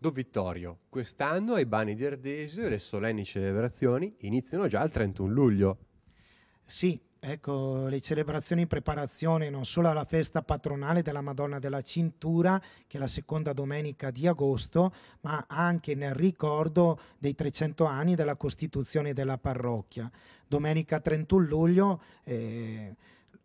Don Vittorio, quest'anno ai Bani di Ardesio le solenni celebrazioni iniziano già il 31 luglio. Sì, ecco, le celebrazioni in preparazione non solo alla festa patronale della Madonna della Cintura, che è la seconda domenica di agosto, ma anche nel ricordo dei 300 anni della costituzione della parrocchia. Domenica 31 luglio... Eh,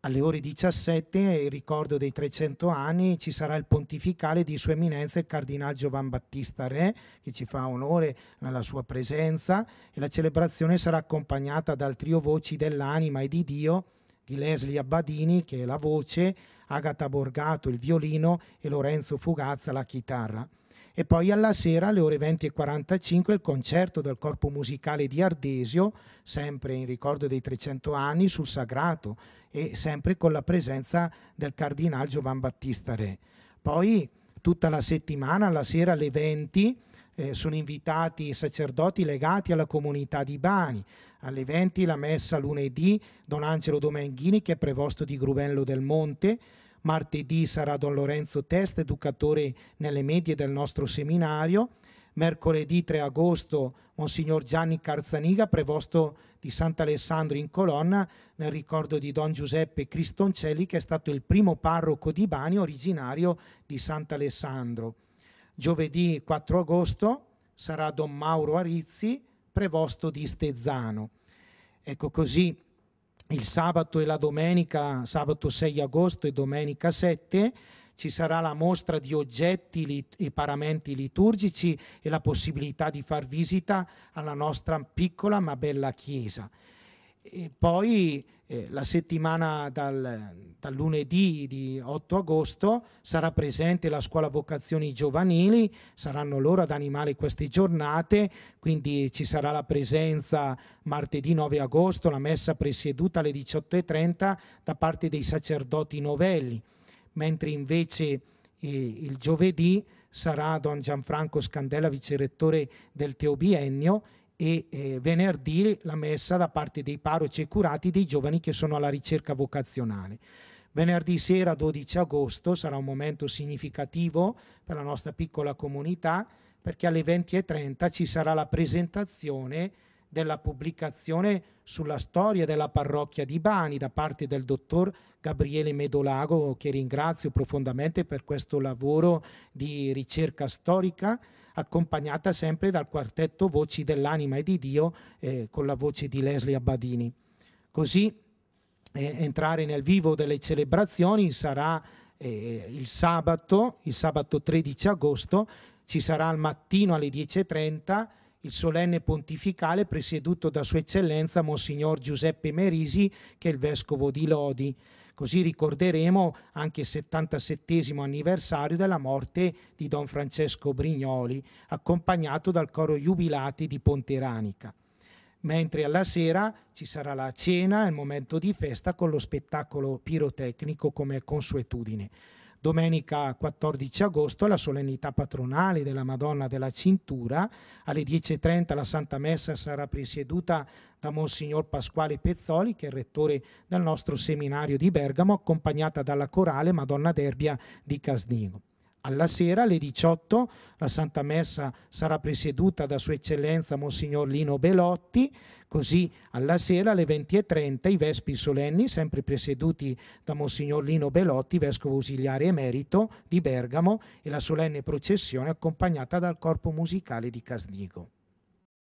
alle ore 17, in ricordo dei 300 anni, ci sarà il pontificale di Sua Eminenza il Cardinal Giovan Battista Re, che ci fa onore nella sua presenza, e la celebrazione sarà accompagnata dal trio Voci dell'Anima e di Dio, di Leslie Abbadini che è la voce, Agata Borgato il violino e Lorenzo Fugazza la chitarra. E poi alla sera alle ore 20.45 il concerto del corpo musicale di Ardesio, sempre in ricordo dei 300 anni, sul Sagrato e sempre con la presenza del cardinale Giovan Battista Re. Poi tutta la settimana, alla sera alle 20, eh, sono invitati i sacerdoti legati alla comunità di Bani. Alle 20 la messa lunedì Don Angelo Domenghini che è prevosto di Grubello del Monte, martedì sarà Don Lorenzo Test, educatore nelle medie del nostro seminario, mercoledì 3 agosto Monsignor Gianni Carzaniga, prevosto di Sant'Alessandro in Colonna, nel ricordo di Don Giuseppe Cristoncelli che è stato il primo parroco di Bani originario di Sant'Alessandro. Giovedì 4 agosto sarà Don Mauro Arizzi, prevosto di Stezzano. Ecco così il sabato e la domenica, sabato 6 agosto e domenica 7, ci sarà la mostra di oggetti e paramenti liturgici e la possibilità di far visita alla nostra piccola ma bella chiesa. E poi eh, la settimana dal, dal, lunedì di 8 agosto sarà presente la scuola vocazioni giovanili, saranno loro ad animare queste giornate, quindi ci sarà la presenza martedì 9 agosto, la messa presieduta alle 18.30 da parte dei sacerdoti novelli, mentre invece eh, il giovedì sarà Don Gianfranco Scandella, vicerettore del Teo Biennio, e eh, venerdì la messa da parte dei parroci e curati dei giovani che sono alla ricerca vocazionale. Venerdì sera 12 agosto sarà un momento significativo per la nostra piccola comunità perché alle 20.30 ci sarà la presentazione della pubblicazione sulla storia della parrocchia di Bani da parte del dottor Gabriele Medolago, che ringrazio profondamente per questo lavoro di ricerca storica, accompagnata sempre dal quartetto Voci dell'anima e di Dio eh, con la voce di Leslie Abbadini. Così eh, entrare nel vivo delle celebrazioni sarà eh, il sabato, il sabato 13 agosto, ci sarà al mattino alle 10.30 il solenne pontificale presieduto da Sua Eccellenza Monsignor Giuseppe Merisi, che è il vescovo di Lodi. Così ricorderemo anche il 77 anniversario della morte di Don Francesco Brignoli, accompagnato dal coro Jubilati di Ponteranica. Mentre alla sera ci sarà la cena, e il momento di festa con lo spettacolo pirotecnico come consuetudine domenica 14 agosto la solennità patronale della Madonna della Cintura, alle 10.30 la Santa Messa sarà presieduta da Monsignor Pasquale Pezzoli, che è rettore del nostro seminario di Bergamo, accompagnata dalla corale Madonna d'Erbia di Casnigo alla sera alle 18 la Santa Messa sarà presieduta da Sua Eccellenza Monsignor Lino Belotti, così alla sera alle 20.30 i Vespi Solenni, sempre presieduti da Monsignor Lino Belotti, Vescovo Ausiliare Emerito di Bergamo, e la solenne processione accompagnata dal corpo musicale di Casnigo.